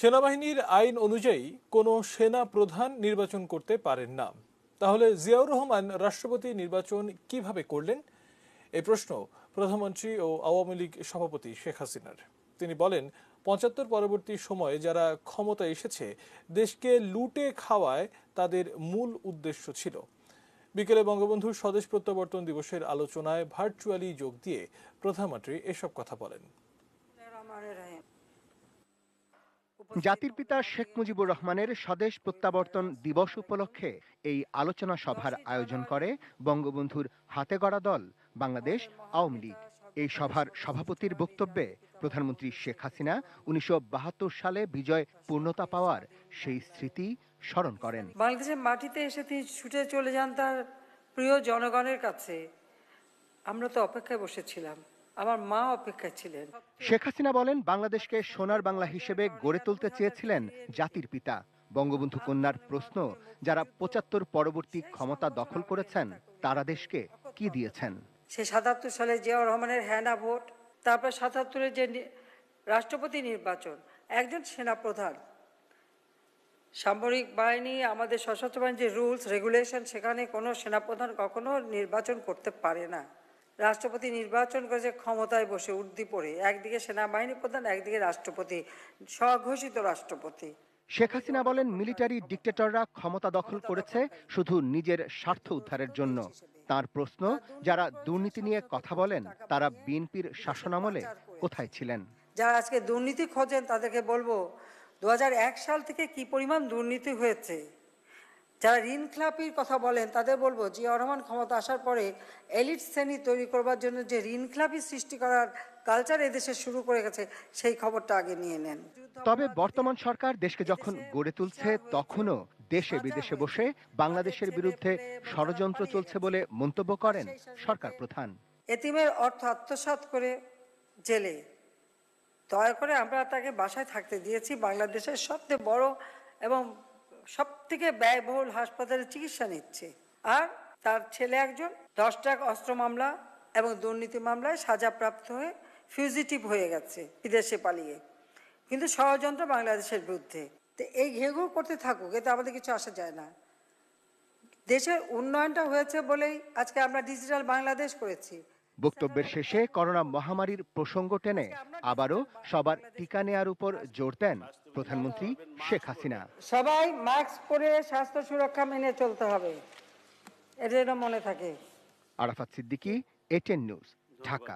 সেনাবাহিনীর আইন অনুযায়ী কোনো সেনা প্রধান নির্বাচন করতে পারেন না তাহলে জিয়াউর রহমান রাষ্ট্রপতি নির্বাচন কিভাবে করলেন এ প্রশ্ন প্রধানমন্ত্রী ও আওয়ামী লীগ সভাপতি শেখ হাসিনার তিনি বলেন পঁচাত্তর পরবর্তী সময়ে যারা ক্ষমতা এসেছে দেশকে লুটে খাওয়ায় তাদের মূল উদ্দেশ্য ছিল বিকেলে বঙ্গবন্ধুর স্বদেশ প্রত্যাবর্তন দিবসের আলোচনায় ভার্চুয়ালি যোগ দিয়ে প্রধানমন্ত্রী এসব কথা বলেন জাতির পিতা শেখ মুজিবুর রহমানের স্বদেশ প্রত্যাবর্তন দিবস উপলক্ষে এই আলোচনা সভার আয়োজন করে বঙ্গবন্ধুর হাতে গড়া দল বাংলাদেশ আওয়ামী লীগ এই সভার সভাপতির বক্তব্যে প্রধানমন্ত্রী শেখ হাসিনা উনিশশো সালে বিজয় পূর্ণতা পাওয়ার সেই স্মৃতি স্মরণ করেন বাংলাদেশের মাটিতে এসে তিনি ছুটে চলে যান তার প্রিয় জনগণের কাছে আমরা তো অপেক্ষায় বসেছিলাম আমার মা অপেক্ষা ছিলেন শেখ হাসিনা বলেন বাংলাদেশকে সোনার বাংলা হিসেবে গড়ে তুলতে চেয়েছিলেন জাতির পিতা বঙ্গবন্ধু কন্যার প্রশ্ন যারা পঁচাত্তর পরবর্তী ক্ষমতা দখল করেছেন তারা দেশকে কি দিয়েছেন সে সাতাত্তর সালে জিয়াউর রহমানের হ্যানা ভোট তারপর সাতাত্তরের যে রাষ্ট্রপতি নির্বাচন একজন সেনাপ্রধান সামরিক বাহিনী আমাদের সশস্ত্র বাহিনীর যে রুলস রেগুলেশন সেখানে কোনো সেনাপ্রধান কখনো নির্বাচন করতে পারে না রাষ্ট্রপতি নির্বাচন করেছে ক্ষমতায় বসে উর্দি পড়ে একদিকে সেনাবাহিনী প্রধান একদিকে রাষ্ট্রপতি স্বঘোষিত রাষ্ট্রপতি শেখ হাসিনা বলেন মিলিটারি ডিক্টেটররা ক্ষমতা দখল করেছে শুধু নিজের স্বার্থ উদ্ধারের জন্য তার প্রশ্ন যারা দুর্নীতি নিয়ে কথা বলেন তারা বিএনপির শাসনামলে কোথায় ছিলেন যারা আজকে দুর্নীতি খোঁজেন তাদেরকে বলবো দু সাল থেকে কি পরিমাণ দুর্নীতি হয়েছে যারা ঋণ খেলাপির কথা বলেন তাদের বলবো যে রহমান ক্ষমতা আসার পরে এলিট শ্রেণী তৈরি করবার জন্য যে ঋণ খেলাপি সৃষ্টি করার কালচার এদেশে শুরু করে গেছে সেই খবরটা আগে নিয়ে নেন তবে বর্তমান সরকার দেশকে যখন গড়ে তুলছে তখনও দেশে বিদেশে বসে বাংলাদেশের বিরুদ্ধে ষড়যন্ত্র চলছে বলে মন্তব্য করেন সরকার প্রধান এতিমের অর্থ আত্মসাত করে জেলে দয়া করে আমরা তাকে বাসায় থাকতে দিয়েছি বাংলাদেশের সবচেয়ে বড় এবং সব থেকে ব্যয়বহুল হাসপাতালে চিকিৎসা নিচ্ছে আর তার ছেলে একজন দশ দশটা অস্ত্র মামলা এবং দুর্নীতি মামলায় সাজাপ্রাপ্ত হয়ে ফিউজিটিভ হয়ে গেছে বিদেশে পালিয়ে কিন্তু ষড়যন্ত্র বাংলাদেশের বিরুদ্ধে তো এই ঘেঘু করতে থাকুক এতে আমাদের কিছু আসা যায় না দেশের উন্নয়নটা হয়েছে বলেই আজকে আমরা ডিজিটাল বাংলাদেশ করেছি বক্তব্যের শেষে করোনা মহামারীর প্রসঙ্গ টেনে আবারও সবার টিকা নেয়ার উপর জোর দেন প্রধানমন্ত্রী শেখ হাসিনা সবাই মাস্ক পরে স্বাস্থ্য সুরক্ষা মেনে চলতে হবে এটা মনে থাকে আরাফাত সিদ্দিকী এটেন নিউজ ঢাকা